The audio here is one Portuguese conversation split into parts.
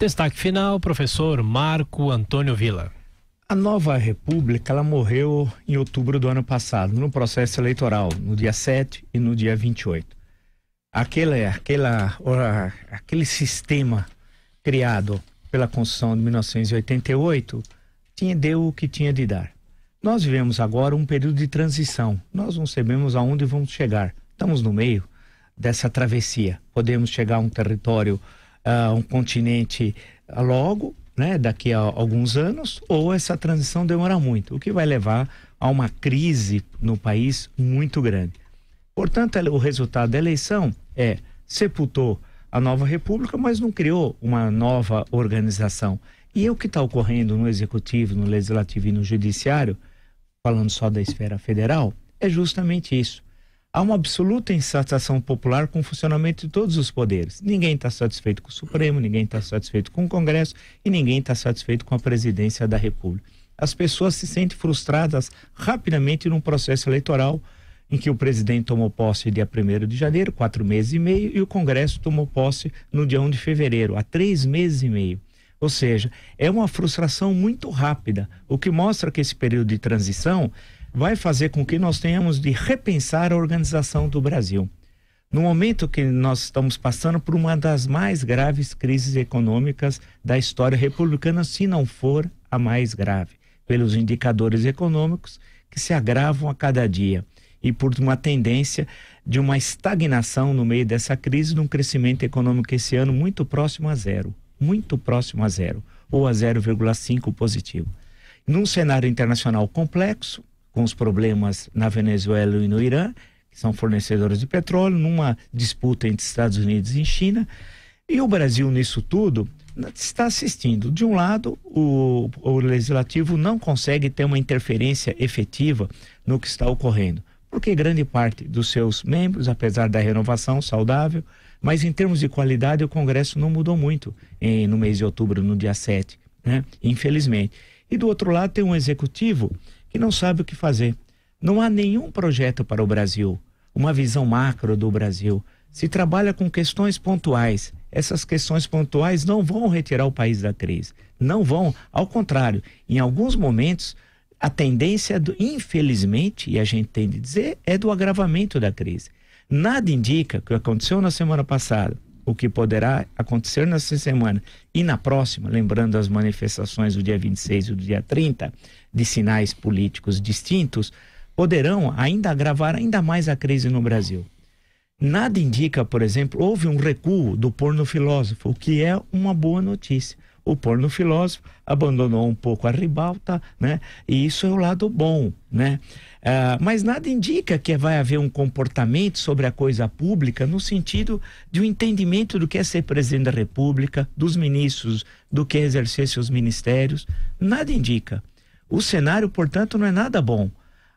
Destaque final, professor Marco Antônio Vila. A nova república ela morreu em outubro do ano passado, no processo eleitoral, no dia 7 e no dia 28. Aquele, aquela, aquele sistema criado pela Constituição de 1988 tinha, deu o que tinha de dar. Nós vivemos agora um período de transição. Nós não sabemos aonde vamos chegar. Estamos no meio dessa travessia. Podemos chegar a um território uh, um continente ah, logo, né, daqui a alguns anos, ou essa transição demora muito, o que vai levar a uma crise no país muito grande. Portanto, o resultado da eleição é sepultou a nova república, mas não criou uma nova organização. E é o que está ocorrendo no executivo, no legislativo e no judiciário, falando só da esfera federal, é justamente isso há uma absoluta insatisfação popular com o funcionamento de todos os poderes. Ninguém está satisfeito com o Supremo, ninguém está satisfeito com o Congresso e ninguém está satisfeito com a presidência da República. As pessoas se sentem frustradas rapidamente num processo eleitoral em que o presidente tomou posse dia 1 de janeiro, quatro meses e meio, e o Congresso tomou posse no dia 1 de fevereiro, há três meses e meio. Ou seja, é uma frustração muito rápida, o que mostra que esse período de transição vai fazer com que nós tenhamos de repensar a organização do Brasil. No momento que nós estamos passando por uma das mais graves crises econômicas da história republicana, se não for a mais grave, pelos indicadores econômicos que se agravam a cada dia e por uma tendência de uma estagnação no meio dessa crise, de um crescimento econômico esse ano muito próximo a zero, muito próximo a zero, ou a 0,5 positivo. Num cenário internacional complexo, com os problemas na Venezuela e no Irã, que são fornecedores de petróleo, numa disputa entre Estados Unidos e China. E o Brasil, nisso tudo, está assistindo. De um lado, o, o legislativo não consegue ter uma interferência efetiva no que está ocorrendo, porque grande parte dos seus membros, apesar da renovação saudável, mas em termos de qualidade, o Congresso não mudou muito em, no mês de outubro, no dia 7, né? infelizmente. E do outro lado, tem um executivo que não sabe o que fazer. Não há nenhum projeto para o Brasil, uma visão macro do Brasil. Se trabalha com questões pontuais. Essas questões pontuais não vão retirar o país da crise. Não vão. Ao contrário, em alguns momentos, a tendência, do, infelizmente, e a gente tem de dizer, é do agravamento da crise. Nada indica que aconteceu na semana passada o que poderá acontecer nessa semana e na próxima, lembrando as manifestações do dia 26 e do dia 30, de sinais políticos distintos, poderão ainda agravar ainda mais a crise no Brasil. Nada indica, por exemplo, houve um recuo do porno filósofo, o que é uma boa notícia o porno filósofo, abandonou um pouco a ribalta, né? E isso é o lado bom, né? Uh, mas nada indica que vai haver um comportamento sobre a coisa pública no sentido de um entendimento do que é ser presidente da República, dos ministros, do que é exercer seus ministérios. Nada indica. O cenário, portanto, não é nada bom.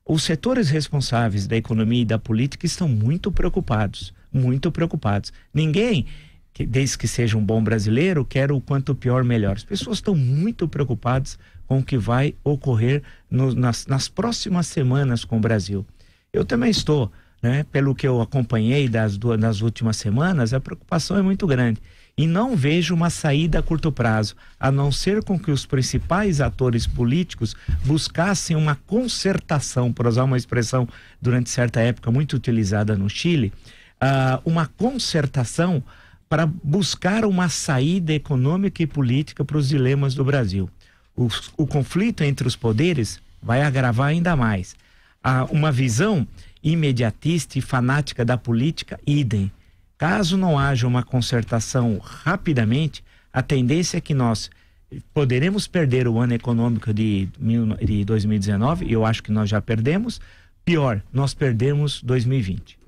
Os setores responsáveis da economia e da política estão muito preocupados, muito preocupados. Ninguém que, desde que seja um bom brasileiro, quero o quanto pior, melhor. As pessoas estão muito preocupadas com o que vai ocorrer no, nas, nas próximas semanas com o Brasil. Eu também estou, né? Pelo que eu acompanhei das duas nas últimas semanas, a preocupação é muito grande e não vejo uma saída a curto prazo, a não ser com que os principais atores políticos buscassem uma concertação, para usar uma expressão durante certa época muito utilizada no Chile, uh, uma concertação para buscar uma saída econômica e política para os dilemas do Brasil. O, o, conflito entre os poderes vai agravar ainda mais. Há uma visão imediatista e fanática da política, idem. Caso não haja uma concertação rapidamente, a tendência é que nós poderemos perder o ano econômico de, de 2019, eu acho que nós já perdemos. Pior, nós perdemos 2020.